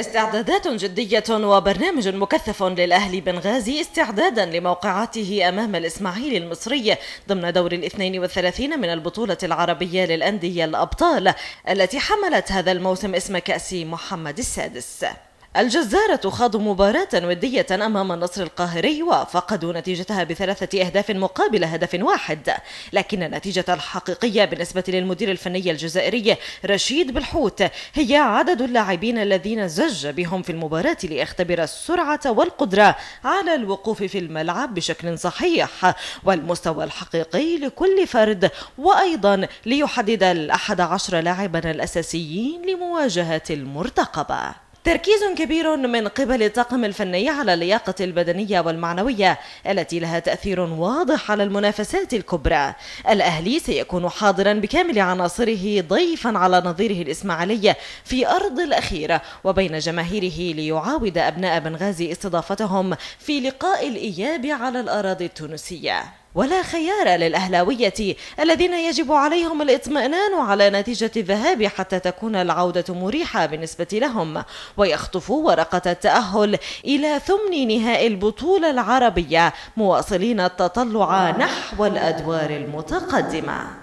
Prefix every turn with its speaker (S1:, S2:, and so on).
S1: استعدادات جدية وبرنامج مكثف للأهلي بنغازي استعدادا لموقعاته أمام الإسماعيلي المصري ضمن دور الاثنين والثلاثين من البطولة العربية للأندية الأبطال التي حملت هذا الموسم اسم كأس محمد السادس الجزارة خاضوا مباراة ودية أمام النصر القاهري وفقدوا نتيجتها بثلاثة أهداف مقابل هدف واحد لكن النتيجة الحقيقية بالنسبة للمدير الفني الجزائري رشيد بالحوت هي عدد اللاعبين الذين زج بهم في المباراة ليختبر السرعة والقدرة على الوقوف في الملعب بشكل صحيح والمستوى الحقيقي لكل فرد وأيضا ليحدد الأحد عشر لاعبا الأساسيين لمواجهة المرتقبة تركيز كبير من قبل الطاقم الفني على اللياقة البدنية والمعنوية التي لها تأثير واضح على المنافسات الكبرى الأهلي سيكون حاضرا بكامل عناصره ضيفا على نظيره الإسماعيلي في أرض الأخيرة وبين جماهيره ليعاود أبناء بنغازي استضافتهم في لقاء الإياب على الأراضي التونسية ولا خيار للأهلاوية الذين يجب عليهم الاطمئنان على نتيجة الذهاب حتى تكون العودة مريحة بالنسبة لهم ويخطفوا ورقة التأهل إلى ثمن نهائي البطولة العربية مواصلين التطلع نحو الأدوار المتقدمة